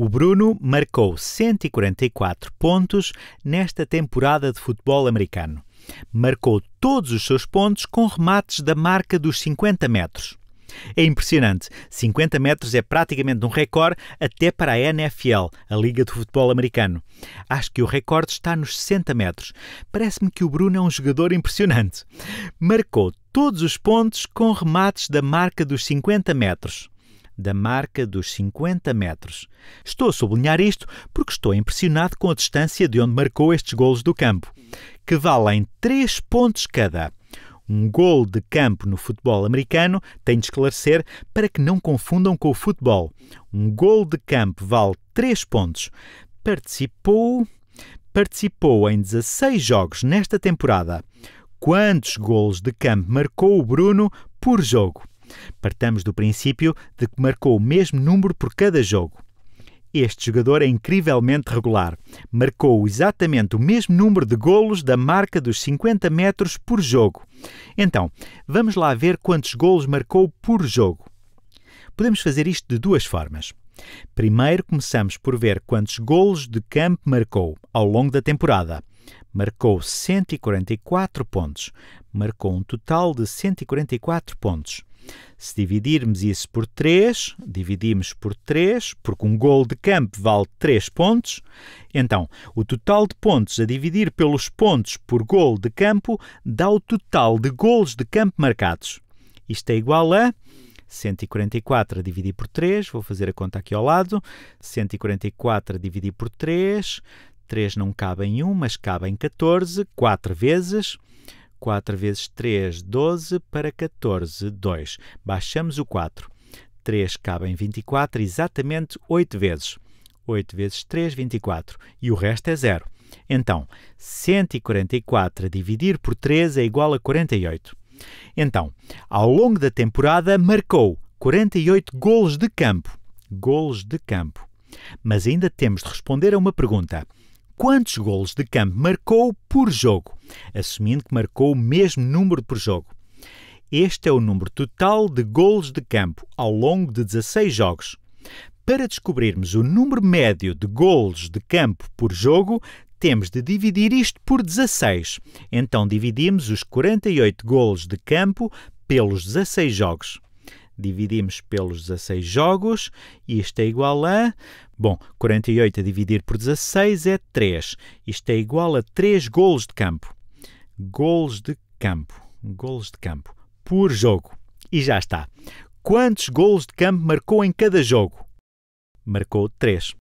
O Bruno marcou 144 pontos nesta temporada de futebol americano. Marcou todos os seus pontos com remates da marca dos 50 metros. É impressionante. 50 metros é praticamente um recorde até para a NFL, a Liga de Futebol Americano. Acho que o recorde está nos 60 metros. Parece-me que o Bruno é um jogador impressionante. Marcou todos os pontos com remates da marca dos 50 metros da marca dos 50 metros. Estou a sublinhar isto porque estou impressionado com a distância de onde marcou estes golos do campo, que valem 3 pontos cada. Um gol de campo no futebol americano, tenho de esclarecer para que não confundam com o futebol. Um gol de campo vale 3 pontos. Participou participou em 16 jogos nesta temporada. Quantos gols de campo marcou o Bruno por jogo? Partamos do princípio de que marcou o mesmo número por cada jogo. Este jogador é incrivelmente regular. Marcou exatamente o mesmo número de golos da marca dos 50 metros por jogo. Então, vamos lá ver quantos golos marcou por jogo. Podemos fazer isto de duas formas. Primeiro, começamos por ver quantos golos de campo marcou ao longo da temporada. Marcou 144 pontos. Marcou um total de 144 pontos. Se dividirmos isso por 3, dividimos por 3, porque um gol de campo vale 3 pontos. Então, o total de pontos a dividir pelos pontos por gol de campo dá o total de gols de campo marcados. Isto é igual a 144 a dividir por 3, vou fazer a conta aqui ao lado. 144 a dividir por 3, 3 não cabe em 1, mas cabe em 14, 4 vezes. 4 vezes 3, 12 para 14, 2. Baixamos o 4. 3 cabe em 24, exatamente 8 vezes. 8 vezes 3, 24. E o resto é zero. Então, 144 a dividir por 3 é igual a 48. Então, ao longo da temporada, marcou 48 golos de campo. Golos de campo. Mas ainda temos de responder a uma pergunta quantos golos de campo marcou por jogo, assumindo que marcou o mesmo número por jogo. Este é o número total de golos de campo ao longo de 16 jogos. Para descobrirmos o número médio de golos de campo por jogo, temos de dividir isto por 16. Então dividimos os 48 golos de campo pelos 16 jogos dividimos pelos 16 jogos, isto é igual a. Bom, 48 a dividir por 16 é 3. Isto é igual a 3 golos de campo. Golos de campo. Golos de campo. Por jogo. E já está. Quantos golos de campo marcou em cada jogo? Marcou 3.